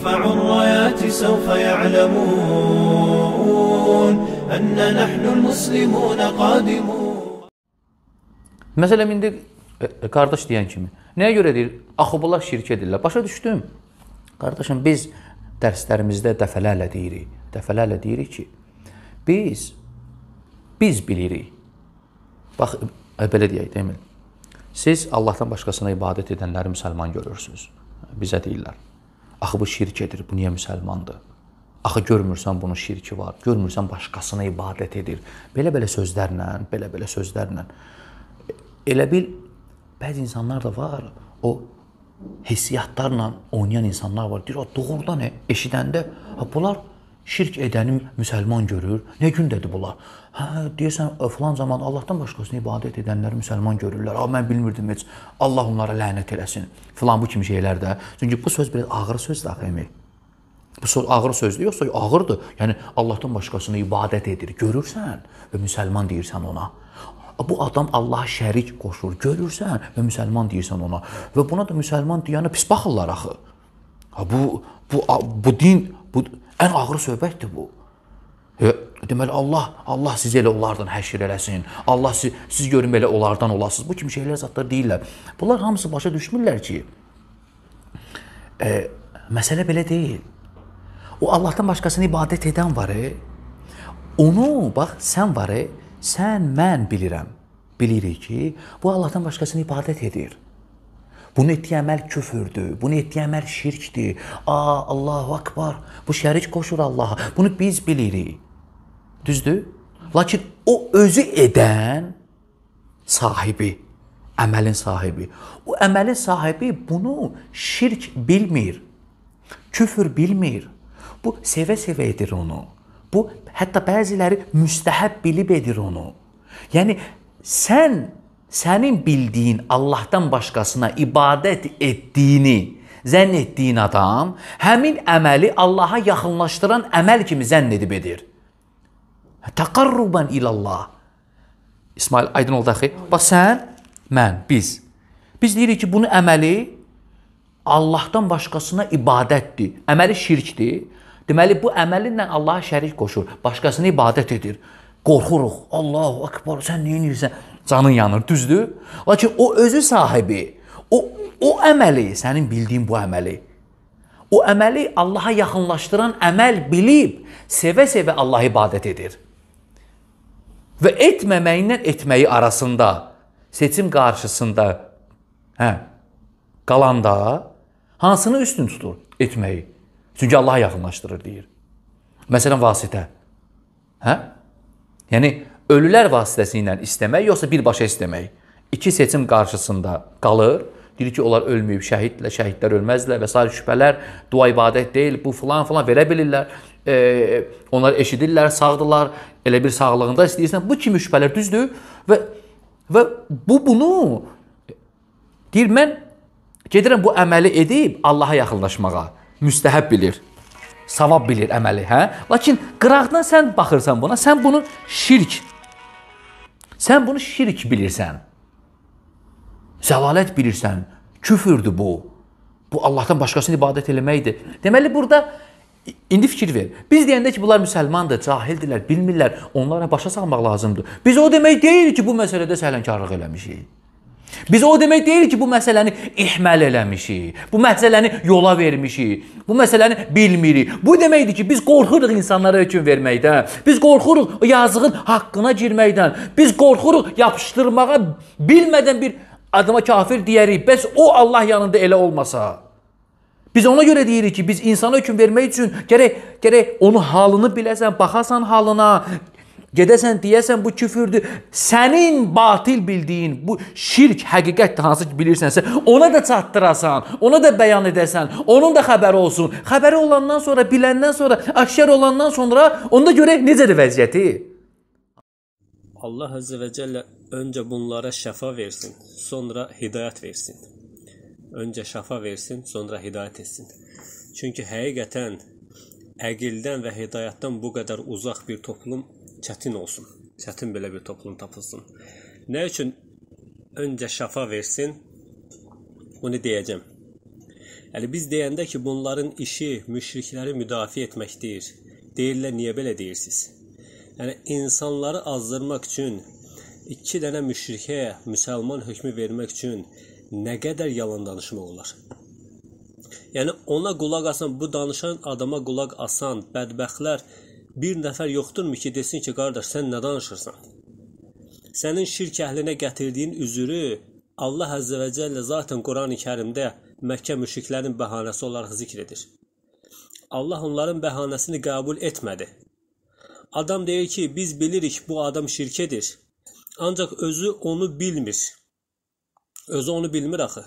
يرفع الرايات سوف يعلمون أن نحن المسلمون قادمون Məsələn, indi e, e, qardaş deyən kimi, nəyə görə deyir, axı bunlar şirk edirlər? Başa düşdüm. Qardaşım, biz dərslərimizdə dəfələrlə deyirik, dəfələrlə deyirik ki, biz, biz bilirik. Bax, e, belə deyək, deməli, siz Allahdan başqasına ibadət edənləri müsəlman görürsünüz. Bizə deyirlər. Axı bu şirkədir, bu niyə müsəlmandır? Axı görmürsən bunun şirki var, görmürsən başqasına ibadət edir. Belə-belə sözlərlə, belə-belə sözlərlə elə bil bəzi insanlar da var, o hissiyatlarla oynayan insanlar var. Deyir, "A, doğrudan e, eşidəndə ha bunlar şirk edəni müsəlman görür. Nə gün dedi bunlar? Hə, deyirsən e, falan zaman Allahdan başqasına ibadət edənləri müsəlman görürlər. Amma mən bilmirdim heç. Allah onlara lənət eləsin. Filan bu kimi şeylər də. Çünki bu söz biraz ağır sözdür axı Emil. Bu söz ağır sözdür, yoxsa ağırdır. Yəni Allahdan başqasına ibadət edir. Görürsən və müsəlman deyirsən ona. Bu adam Allaha şərik qoşur. Görürsən və müsəlman deyirsən ona. Və buna da müsəlman deyənə pis baxırlar axı. Ha bu bu bu din bu Ən ağır söhbətdir bu. Hə, deməli Allah, Allah sizi elə onlardan həşir eləsin. Allah siz, siz görün belə onlardan olasınız. Bu kimi şeylər zətlər deyirlər. Bunlar hamısı başa düşmürlər ki, e, məsələ belə deyil. O Allahdan başqasını ibadət edən var. E. Onu bax sən var, e, sən mən bilirəm. Bilirik ki, bu Allahdan başqasını ibadət edir. Bunu etdiyi əməl küfürdür, bunu etdiyi əməl şirkdir. Aa, Allahu Akbar, bu şərik qoşur Allaha. Bunu biz bilirik. Düzdür? Lakin o özü edən sahibi, əməlin sahibi. O əməlin sahibi bunu şirk bilmir. Küfür bilmir. Bu sevə-sevə edir onu. Bu hətta bəziləri müstəhəb bilib edir onu. Yəni sən sənin bildiyin Allahdan başqasına ibadət etdiyini zənn etdiyin adam həmin əməli Allaha yaxınlaşdıran əməl kimi zənn edib edir. Təqarruban ilallah. İsmail aydın oldu axı. Bax sən, mən, biz. Biz deyirik ki, bunu əməli Allahdan başqasına ibadətdir. Əməli şirkdir. Deməli bu əməlinlə Allaha şərik qoşur, başqasına ibadət edir. Qorxuruq. Allahu akbar, sən nə edirsən? Canın yanır, düzdür? Lakin o özü sahibi. O o əməli, sənin bildiyin bu əməli. O əməli Allaha yaxınlaşdıran əməl bilib, sevə-sevə Allah ibadət edir. Və etməməyinlə etməyi arasında seçim qarşısında hə qalanda hansını üstün tutur etməyi? Çünki Allaha yaxınlaşdırır deyir. Məsələn vasitə. Hə? Yəni ölülər vasitəsilə istəmək yoxsa birbaşa istəmək? İki seçim qarşısında qalır. Deyir ki, onlar ölməyib, şəhidlə, şəhidlər ölməzlər və sair şübhələr, dua ibadət deyil, bu filan filan verə bilirlər. E, onlar eşidirlər, sağdırlar, elə bir sağlığında istəyirsən. Bu kimi şübhələr düzdür və və bu bunu deyir mən gedirəm bu əməli edib Allah'a yaxınlaşmağa müstəhəbb bilir savab bilir əməli, hə? Lakin qıraqdan sən baxırsan buna, sən bunu şirk Sən bunu şirk bilirsən. Zəlalət bilirsən. Küfürdür bu. Bu Allahdan başqasına ibadət eləməkdir. Deməli burada indi fikir ver. Biz deyəndə ki, bunlar müsəlmandır, cahildirlər, bilmirlər. Onlara başa salmaq lazımdır. Biz o demək deyil ki, bu məsələdə səhlankarlıq eləmişik. Biz o demək deyil ki, bu məsələni ihmal eləmişik, bu məsələni yola vermişik, bu məsələni bilmirik. Bu deməkdir ki, biz qorxuruq insanlara hökm verməkdən, biz qorxuruq yazığın haqqına girməkdən, biz qorxuruq yapışdırmağa bilmədən bir adama kafir deyərik, bəs o Allah yanında elə olmasa. Biz ona görə deyirik ki, biz insana hökm vermək üçün gərək, gərək onun halını biləsən, baxasan halına, Gedəsən deyəsən bu küfürdür. Sənin batil bildiyin bu şirk həqiqətdir hansı ki bilirsənsə, ona da çatdırasan, ona da bəyan edəsən, onun da xəbəri olsun. Xəbəri olandan sonra, biləndən sonra, aşkar olandan sonra onda görək necədir vəziyyəti. Allah Azze və Cəllə öncə bunlara şəfa versin, sonra hidayət versin. Öncə şəfa versin, sonra hidayət etsin. Çünki həqiqətən əqildən və hidayətdən bu qədər uzaq bir toplum çətin olsun. Çətin belə bir toplum tapılsın. Nə üçün öncə şafa versin? Onu deyəcəm. Yəni biz deyəndə ki, bunların işi müşrikləri müdafiə etməkdir. Deyirlər, niyə belə deyirsiz? Yəni insanları azdırmaq üçün 2 dənə müşrikə müsəlman hökmü vermək üçün nə qədər yalan danışmaq olar? Yəni ona qulaq asan, bu danışan adama qulaq asan bədbəxtlər bir nəfər yoxdurmu ki, desin ki, qardaş, sən nə danışırsan? Sənin şirk əhlinə gətirdiyin üzürü Allah Əzzə və Cəllə zaten Qurani-Kərimdə Məkkə müşriklərin bəhanəsi olaraq zikr edir. Allah onların bəhanəsini qəbul etmədi. Adam deyir ki, biz bilirik bu adam şirkədir. Ancaq özü onu bilmir. Özü onu bilmir axı.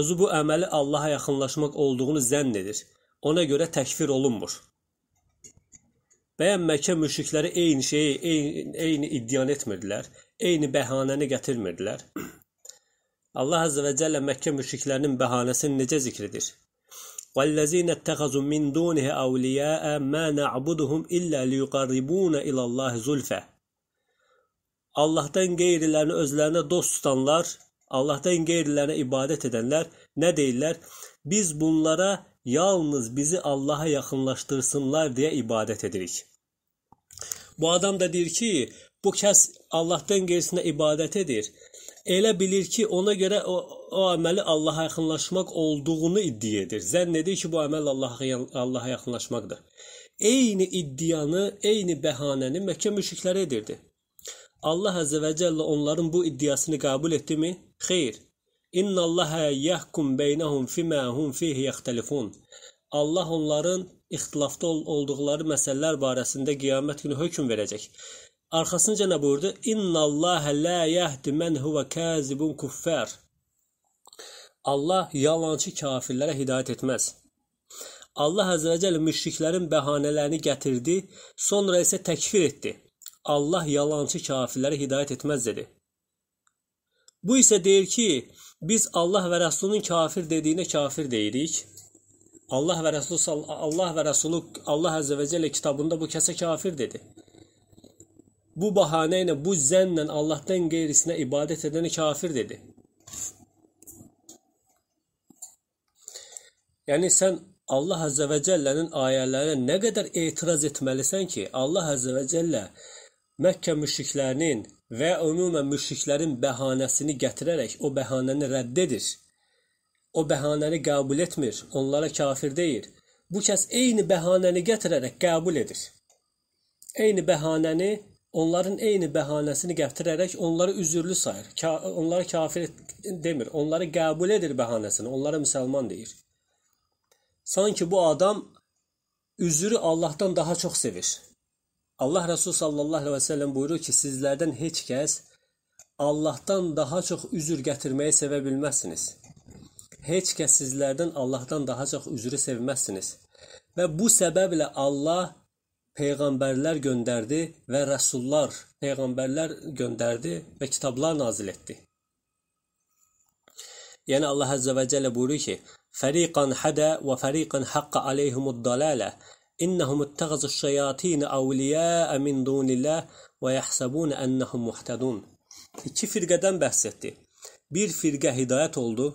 Özü bu əməli Allaha yaxınlaşmaq olduğunu zənn edir. Ona görə təkfir olunmur. Bəyən Məkkə müşrikləri eyni şeyi, eyni, eyni iddian etmirdilər. Eyni bəhanəni gətirmirdilər. Allah Azza və Cəllə Məkkə müşriklərinin bəhanəsini necə zikr edir? وَالَّذِينَ اتَّخَذُوا مِنْ دُونِهِ أَوْلِيَاءَ مَا نَعْبُدُهُمْ إِلَّا لِيُقَرِّبُونَ إِلَى اللَّهِ زُلْفَ Allahdan qeyrilərini özlərinə dost tutanlar, Allahdan qeyrilərinə ibadət edənlər nə deyirlər? Biz bunlara yalnız bizi Allaha yaxınlaşdırsınlar deyə ibadət edirik. Bu adam da deyir ki, bu kəs Allahdan qeyrisinə ibadət edir. Elə bilir ki, ona görə o, o əməli Allaha yaxınlaşmaq olduğunu iddia edir. Zənn edir ki, bu əməl Allaha Allaha yaxınlaşmaqdır. Eyni iddianı, eyni bəhanəni Məkkə müşrikləri edirdi. Allah Azze və Cəllə onların bu iddiasını qəbul etdimi? Xeyr. İnnallaha yahkum beynəhum fimə hum fihi yəxtəlifun. Allah onların ixtilafda olduqları məsələlər barəsində qiyamət günü hökm verəcək. Arxasınca nə buyurdu? İnnallaha la yahdi men huwa kazibun kuffar. Allah yalançı kafirlərə hidayət etməz. Allah Azərə Cəl müşriklərin bəhanələrini gətirdi, sonra isə təkfir etdi. Allah yalançı kafirlərə hidayət etməz dedi. Bu isə deyir ki, biz Allah və Rəsulun kafir dediyinə kafir deyirik. Allah və Rəsulü Allah və Rəsulü Allah Əzzə və Cəllə kitabında bu kəsə kafir dedi. Bu bəhanə ilə bu zənnlə Allahdan qeyrisinə ibadət edəni kafir dedi. Yəni sən Allah Əzzə və Cəllənin ayələrinə nə qədər etiraz etməlisən ki, Allah Əzzə və Cəllə Məkkə müşriklərinin və ümumən müşriklərin bəhanəsini gətirərək o bəhanəni rədd edir. O bəhanəni qəbul etmir, onlara kafir deyir. Bu kəs eyni bəhanəni gətirərək qəbul edir. Eyni bəhanəni, onların eyni bəhanəsini gətirərək onları üzürlü sayır. Ka onları kafir demir, onları qəbul edir bəhanəsini, onlara müsəlman deyir. Sanki bu adam üzrü Allahdan daha çox sevir. Allah Resul sallallahu aleyhi ve sellem buyurur ki, sizlərdən heç kəs Allahdan daha çox üzür gətirməyi sevə bilməzsiniz. Heç kəs sizlərdən Allahdan daha çox üzrü sevməzsiniz. Və bu səbəblə Allah peyğəmbərlər göndərdi və rəsullar, peyğəmbərlər göndərdi və kitablar nazil etdi. Yəni Allah Azza və Cəllə buyurur ki: "Fəriqan hada və fəriqan haqqa alayhimud-dalalə. İnnahum ittəğazuş-şeyatin awliya'a min dunillah və yahsabun annahum muhtadun." İki firqədən bəhs etdi. Bir firqə hidayət oldu,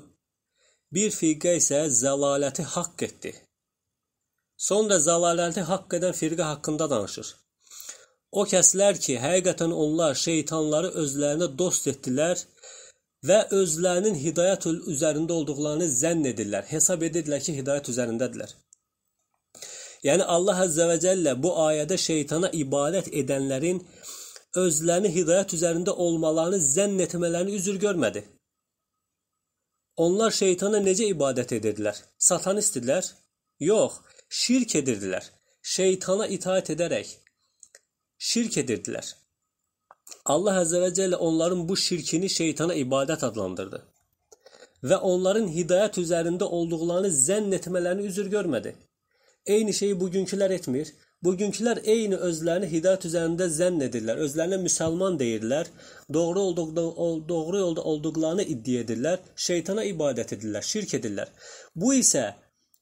Bir firqə isə zəlaləti haqq etdi. Sonra zəlaləti haqq edən firqə haqqında danışır. O kəslər ki, həqiqətən onlar şeytanları özlərinə dost etdilər və özlərinin hidayət üzərində olduqlarını zənn edirlər, hesab edirlər ki, hidayət üzərindədirlər. Yəni Allah Əzzə və Cəllə bu ayədə şeytana ibadət edənlərin özlərini hidayət üzərində olmalarını zənn etmələrini üzr görmədi. Onlar şeytana necə ibadət edirdilər? Satanist idilər? Yox, şirk edirdilər. Şeytana itaat edərək şirk edirdilər. Allah Azze ve Celle onların bu şirkini şeytana ibadət adlandırdı. Və onların hidayət üzərində olduqlarını zənn etmələrini üzr görmədi. Eyni şeyi bugünkülər etmir. Bugünkülər eyni özlərini hidayət üzərində zənn edirlər. Özlərinə müsəlman deyirlər. Doğru olduqda doğru yolda olduqlarını iddia edirlər. Şeytana ibadət edirlər, şirk edirlər. Bu isə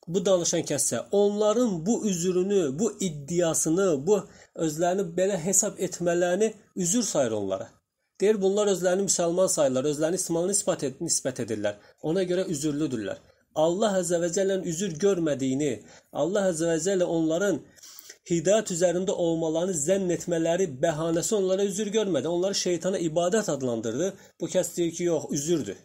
bu danışan kəssə onların bu üzrünü, bu iddiasını, bu özlərini belə hesab etmələrini üzr sayır onlara. Deyir bunlar özlərini müsəlman sayırlar, özlərini İslam'a nisbət, ed nisbət edirlər. Ona görə üzrlüdürlər. Allah Əzəvəcəllənin üzr görmədiyini, Allah Əzəvəcəllə onların hidayət üzərində olmalarını zənn etmələri bəhanəsi onlara üzr görmədi. Onları şeytana ibadət adlandırdı. Bu kəs deyir ki, yox, üzürdür.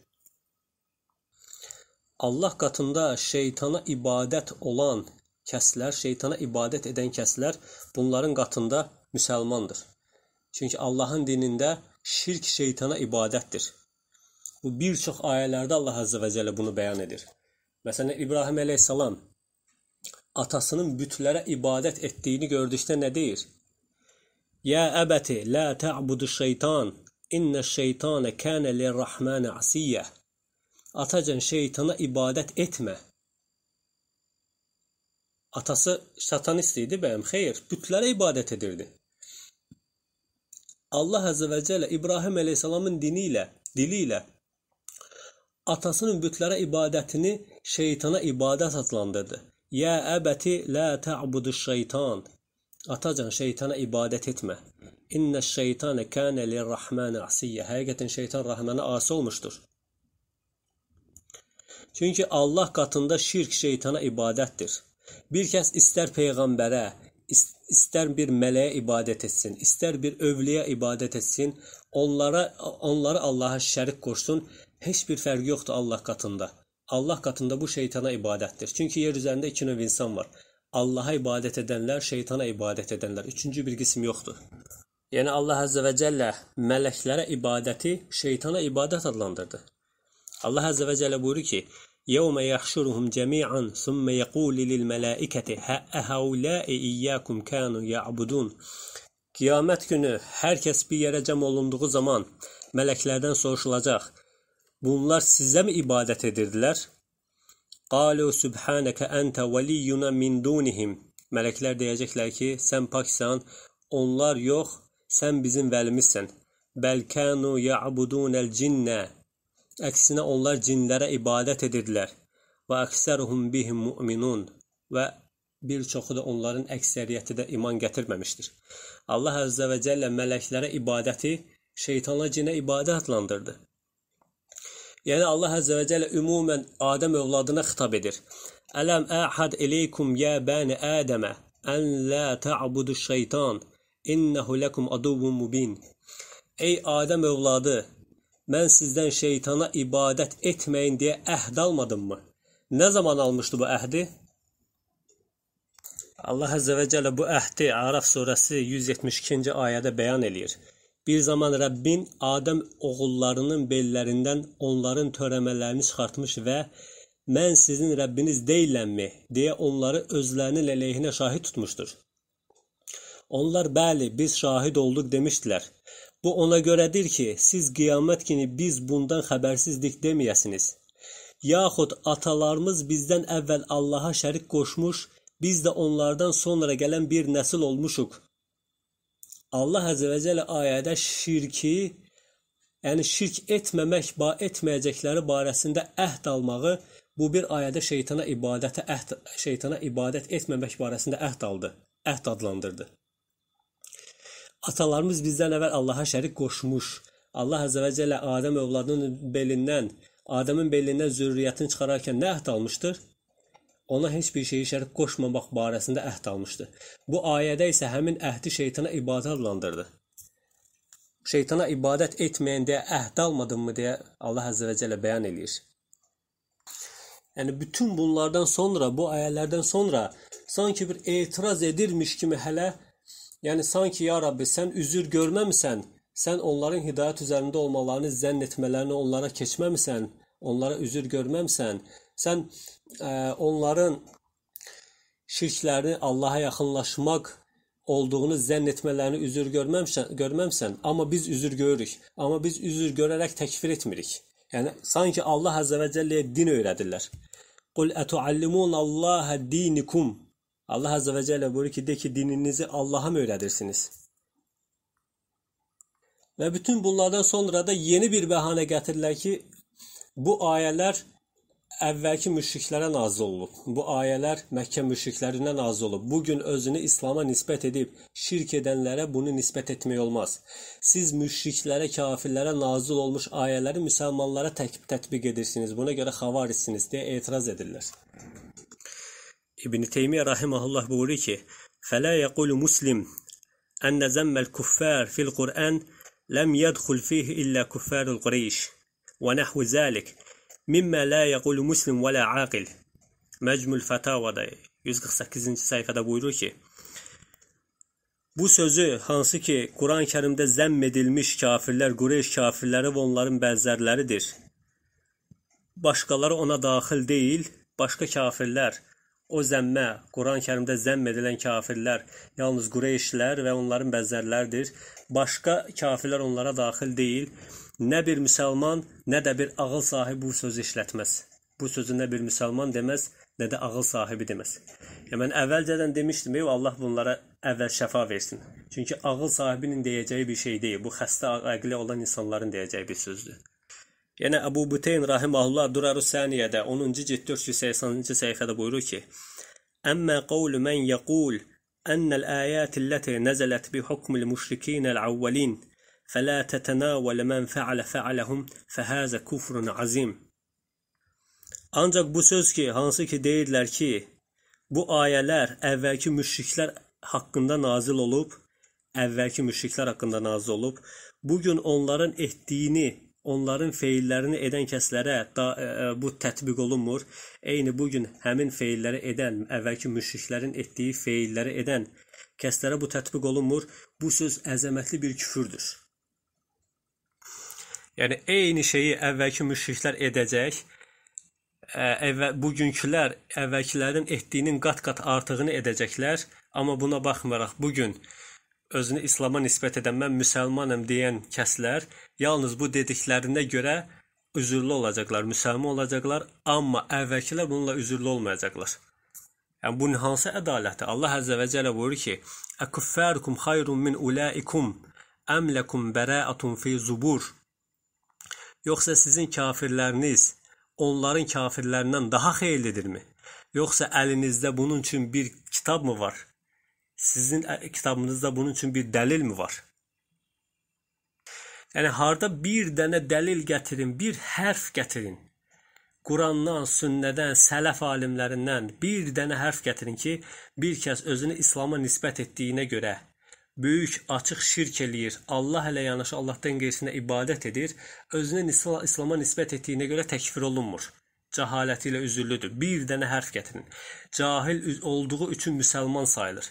Allah qatında şeytana ibadət olan kəslər, şeytana ibadət edən kəslər bunların qatında müsəlmandır. Çünki Allahın dinində şirk şeytana ibadətdir. Bu bir çox ayələrdə Allah Azza və Cəllə bunu bəyan edir. Məsələn İbrahim əleyhissalam atasının bütlərə ibadət etdiyini gördükdə nə deyir? Ya əbəti, la ta'budu şeytan, inna şeytana kana lirrahmana asiya. Atacan şeytana ibadət etmə. Atası şatanist idi bəyəm? Xeyr, bütlərə ibadət edirdi. Allah Azze və Cəllə İbrahim əleyhissalamın dini ilə, dili ilə atasının bütlərə ibadətini şeytana ibadət adlandırdı. Yə əbəti lə tə'budu şeytan. Atacan şeytana ibadət etmə. İnnə şeytanə kənə lirrahmanə asiyyə. Həqiqətən şeytan rəhmənə asi olmuşdur. Çünki Allah qatında şirk şeytana ibadətdir. Bir kəs istər peyğəmbərə, istər bir mələyə ibadət etsin, istər bir övliyə ibadət etsin, onlara onları Allaha şərik qoşsun, heç bir fərqi yoxdur Allah qatında. Allah katında bu şeytana ibadətdir. Çünki yer üzərində iki növ insan var. Allaha ibadət edənlər, şeytana ibadət edənlər. Üçüncü bir qism yoxdur. Yəni Allah Əzzə və Cəllə mələklərə ibadəti şeytana ibadət adlandırdı. Allah Əzzə və Cəllə buyurur ki: "Yevme yahşuruhum cemi'an summa yaqulu lil melaiketi ha'aula'i iyyakum kanu ya'budun." Qiyamət günü hər kəs bir yerə cəm olunduğu zaman mələklərdən soruşulacaq: Bunlar sizəmi ibadət edirdilər? Qalu subhanaka anta valiyuna min dunihim. Mələklər deyəcəklər ki, sən paksan, onlar yox, sən bizim vəlimizsən. Bəlkanu ya'budunel cinnə. Əksinə onlar cinlərə ibadət edirdilər. Və əksəruhum bihim mu'minun. Və bir çoxu da onların əksəriyyəti də iman gətirməmişdir. Allah Əzzə və Cəllə mələklərə ibadəti şeytana cinə ibadət adlandırdı. Yəni Allah Əzzə və Cəllə ümumən Adəm övladına xitab edir. Ələm əhəd eleykum ya bani Adəmə ən la ta'budu şeytan innehu lekum aduvun mubin. Ey Adəm övladı, mən sizdən şeytana ibadət etməyin deyə əhd almadımmı? Nə zaman almışdı bu əhdi? Allah Əzzə və Cəllə bu əhdi Araf surəsi 172-ci ayədə bəyan eləyir. Bir zaman Rəbbin Adəm oğullarının bellərindən onların törəmələrini çıxartmış və mən sizin Rəbbiniz deyiləmmi deyə onları özlərinin əleyhinə şahid tutmuşdur. Onlar bəli, biz şahid olduq demişdilər. Bu ona görədir ki, siz qiyamət günü biz bundan xəbərsizdik deməyəsiniz. Yaxud atalarımız bizdən əvvəl Allaha şərik qoşmuş, biz də onlardan sonra gələn bir nəsil olmuşuq Allah Azze və Cəllə ayədə şirki, yəni şirk etməmək, etməyəcəkləri barəsində əhd almağı bu bir ayədə şeytana ibadətə əhd şeytana ibadət etməmək barəsində əhd aldı. Əhd adlandırdı. Atalarımız bizdən əvvəl Allaha şərik qoşmuş. Allah Azze və Cəllə Adəm övladının belindən, Adəmin belindən zürriyyətini çıxararkən nə əhd almışdır? ona heç bir şeyi şərik qoşmamaq barəsində əhd almışdı. Bu ayədə isə həmin əhdi şeytana ibadət adlandırdı. Şeytana ibadət etməyən deyə əhd almadınmı deyə Allah Əzza və Cəllə bəyan eləyir. Yəni bütün bunlardan sonra, bu ayələrdən sonra sanki bir etiraz edirmiş kimi hələ yəni sanki ya Rabbi sən üzür görməmisən, sən onların hidayət üzərində olmalarını zənn etmələrini onlara keçməmisən, onlara üzür görməmisən, sən onların şirklərini Allaha yaxınlaşmaq olduğunu zənn etmələrini üzr görməmsən, görməmsən, amma biz üzr görürük. Amma biz üzr görərək təkfir etmirik. Yəni sanki Allah Azza və Celləyə din öyrədirlər. Qul etuallimun Allaha dinikum. Allah Azza və Cəllə buyurur ki, de ki dininizi Allah'a mı öyrədirsiniz? Və bütün bunlardan sonra da yeni bir bəhanə gətirirlər ki, bu ayələr əvvəlki müşriklərə nazil olub. Bu ayələr Məkkə müşriklərinə nazil olub. Bu gün özünü İslam'a nisbət edib şirk edənlərə bunu nisbət etmək olmaz. Siz müşriklərə, kafirlərə nazil olmuş ayələri müsəlmanlara təkib tətbiq edirsiniz. Buna görə xavarisiniz deyə etiraz edirlər. İbn Teymiyyə rahimehullah buyurur ki: "Fələ yəqulu muslim ən zəmməl kuffar fil Qur'an ləm yədxul fihi illə kuffarul Qureyş və nəhvu zəlik." Mimmə lə yəqulu muslim və lə aqil. Məcmul Fətavada 148-ci səhifədə buyurur ki: Bu sözü hansı ki Quran-Kərimdə zəmm edilmiş kafirlər Qureyş kafirləri və onların bəzərləridir. Başqaları ona daxil deyil, başqa kafirlər o zəmmə, Quran-Kərimdə zəmm edilən kafirlər yalnız Qureyşlər və onların bəzərləridir. Başqa kafirlər onlara daxil deyil. Nə bir müsəlman, nə də bir ağıl sahibi bu sözü işlətməz. Bu sözü nə bir müsəlman deməz, nə də ağıl sahibi deməz. Ya mən əvvəlcədən demişdim, ey Allah bunlara əvvəl şəfa versin. Çünki ağıl sahibinin deyəcəyi bir şey deyil. Bu xəstə əqli olan insanların deyəcəyi bir sözdür. Yəni Əbu Büteyn rahimehullah Durarus Saniyədə 10-cu cild 480-ci səhifədə buyurur ki: "Əmmə qawlu men yəqul ennəl ayətillətə nəzələt bi hukmil müşrikînəl əvvəlin" فلا tetenavale men feale fealehum fehaze kufrun azim. Ancak bu söz ki, hansı ki deyirlər ki, bu ayələr əvvəlki müşriklər haqqında nazil olub, əvvəlki müşriklər haqqında nazil olub, bu gün onların etdiyini, onların feillərini edən kəslərə da, ə, e, e, bu tətbiq olunmur. Eyni bu gün həmin feilləri edən, əvvəlki müşriklərin etdiyi feilləri edən kəslərə bu tətbiq olunmur. Bu söz əzəmətli bir küfürdür. Yəni eyni şeyi əvvəlki müşriklər edəcək. Əvvəl bugünkülər əvvəlkilərin etdiyinin qat-qat artığını edəcəklər, amma buna baxmayaraq bu gün özünü İslam'a nisbət edən mən müsəlmanam deyən kəslər yalnız bu dediklərinə görə üzürlü olacaqlar, müsəlman olacaqlar, amma əvvəlkilər bununla üzürlü olmayacaqlar. Yəni bu hansı ədalətdir? Allah Əzzə və Cəllə buyurur ki: "Əkuffarukum xayrun min ulaikum am lakum bara'atun fi zubur." Yoxsa sizin kafirləriniz onların kafirlərindən daha xeyirlidirmi? Yoxsa əlinizdə bunun üçün bir kitab mı var? Sizin kitabınızda bunun üçün bir dəlil mi var? Yəni harda bir dənə dəlil gətirin, bir hərf gətirin. Qurandan, sünnədən, sələf alimlərindən bir dənə hərf gətirin ki, bir kəs özünü İslam'a nisbət etdiyinə görə böyük, açıq şirk eləyir. Allah ilə yanaşı Allahdan qeyrisinə ibadət edir. Özünə nisla, İslama nisbət etdiyinə görə təkfir olunmur. Cəhaləti ilə üzürlüdür. Bir dənə hərf gətirin. Cahil olduğu üçün müsəlman sayılır.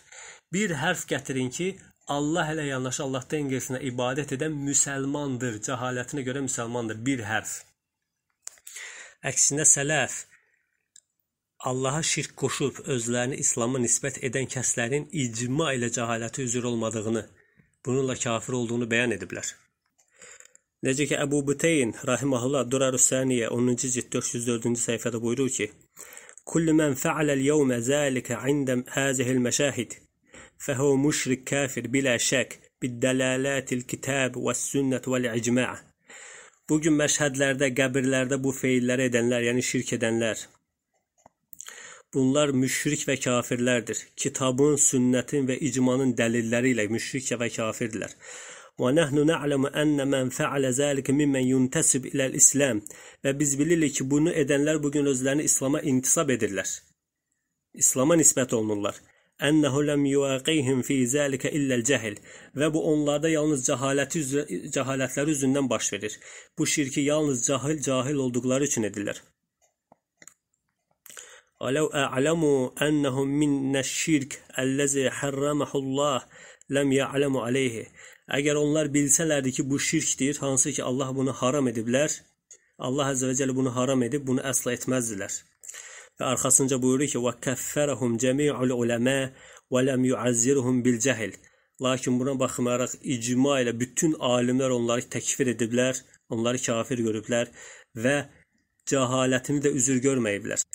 Bir hərf gətirin ki, Allah ilə yanaşı Allahdan qeyrisinə ibadət edən müsəlmandır. Cəhalətinə görə müsəlmandır. Bir hərf. Əksinə sələf Allaha şirk qoşub özlərini İslam'a nisbət edən kəslərin icma ilə cəhaləti üzr olmadığını, bununla kafir olduğunu bəyan ediblər. Necə ki Əbu Büteyn rahimehullah Durarüs-Saniyə 10-cu cild 404-cü səhifədə buyurur ki: "Kullu men fa'ala al-yawma zalika 'inda hazihi al-mashahid فهو مشرك كافر بلا شك بالدلالات الكتاب والسنة والإجماع. Bu gün məşhədlərdə, qəbirlərdə bu feilləri edənlər, yəni şirk edənlər, Bunlar müşrik və kafirlərdir. Kitabın, sünnətin və icmanın dəlilləri ilə müşrik və kafirdirlər. Və nəhnu na'lamu enne men fa'ala zalika mimmen yuntasib ila'l İslam. Və biz bilirik ki, bunu edənlər bu gün özlərini İslam'a intisab edirlər. İslam'a nisbət olunurlar. Ennehu lem yuaqihim fi zalika illa'l cehil. Və bu onlarda yalnız cəhaləti cəhalətləri üzündən baş verir. Bu şirki yalnız cahil cahil olduqları üçün edirlər. ولو أعلموا أنهم من الشirk الذي حرمه الله لم يعلموا عليه Əgər onlar bilsələrdi ki, bu şirkdir, hansı ki Allah bunu haram ediblər, Allah Azze ve Celle bunu haram edib, bunu əsla etməzdilər. Və arxasınca buyurur ki, وَكَفَّرَهُمْ جَمِيعُ الْعُلَمَا وَلَمْ يُعَزِّرُهُمْ بِالْجَهِلِ Lakin buna baxmayaraq icma ilə bütün alimlər onları təkfir ediblər, onları kafir görüblər və cəhalətini də üzr görməyiblər.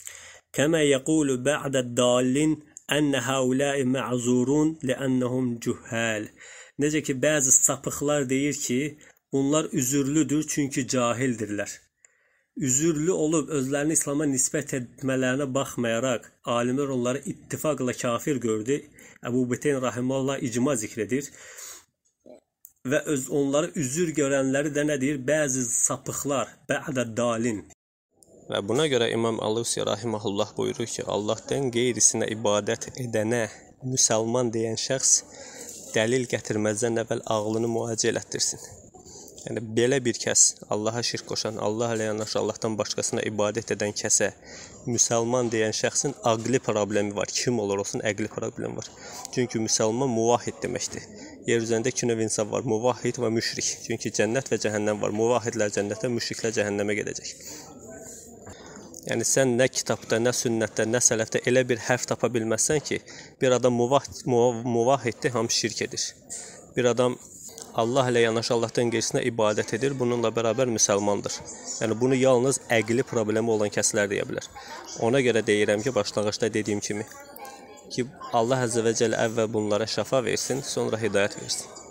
كما يقول بعد الدالين أن هؤلاء معذورون لأنهم cühhal. Necə ki, bəzi sapıqlar deyir ki, bunlar üzürlüdür çünki cahildirlər. Üzürlü olub özlərini İslam'a nisbət etmələrinə baxmayaraq, alimlər onları ittifaqla kafir gördü. Əbu Beteyn rahimehullah icma zikr edir. Və öz onları üzür görənləri də nə deyir? Bəzi sapıqlar, bə'də dalin Və buna görə İmam Əl-Lusi rahimehullah buyurur ki, Allahdan qeyrisinə ibadət edənə müsəlman deyən şəxs dəlil gətirməzdən əvvəl ağlını müalicə elətdirsin. Yəni belə bir kəs Allaha şirk qoşan, Allah ilə yanaşı Allahdan başqasına ibadət edən kəsə müsəlman deyən şəxsin aqli problemi var. Kim olur olsun aqli problemi var. Çünki müsəlman muvahhid deməkdir. Yer üzərində iki növ insan var: muvahhid və müşrik. Çünki cənnət və cəhənnəm var. Muvahhidlər cənnətə, müşriklər cəhənnəmə gedəcək. Yəni sən nə kitabda, nə sünnətdə, nə sələfdə elə bir hərf tapa bilməzsən ki, bir adam muvah muvah, muvah etdi, ham şirk edir. Bir adam Allah ilə yanaşı Allahdan qeyrisinə ibadət edir, bununla bərabər müsəlmandır. Yəni bunu yalnız əqli problemi olan kəslər deyə bilər. Ona görə deyirəm ki, başlanğıcda dediyim kimi ki, Allah Əzzə və Cəllə əvvəl bunlara şəfa versin, sonra hidayət versin.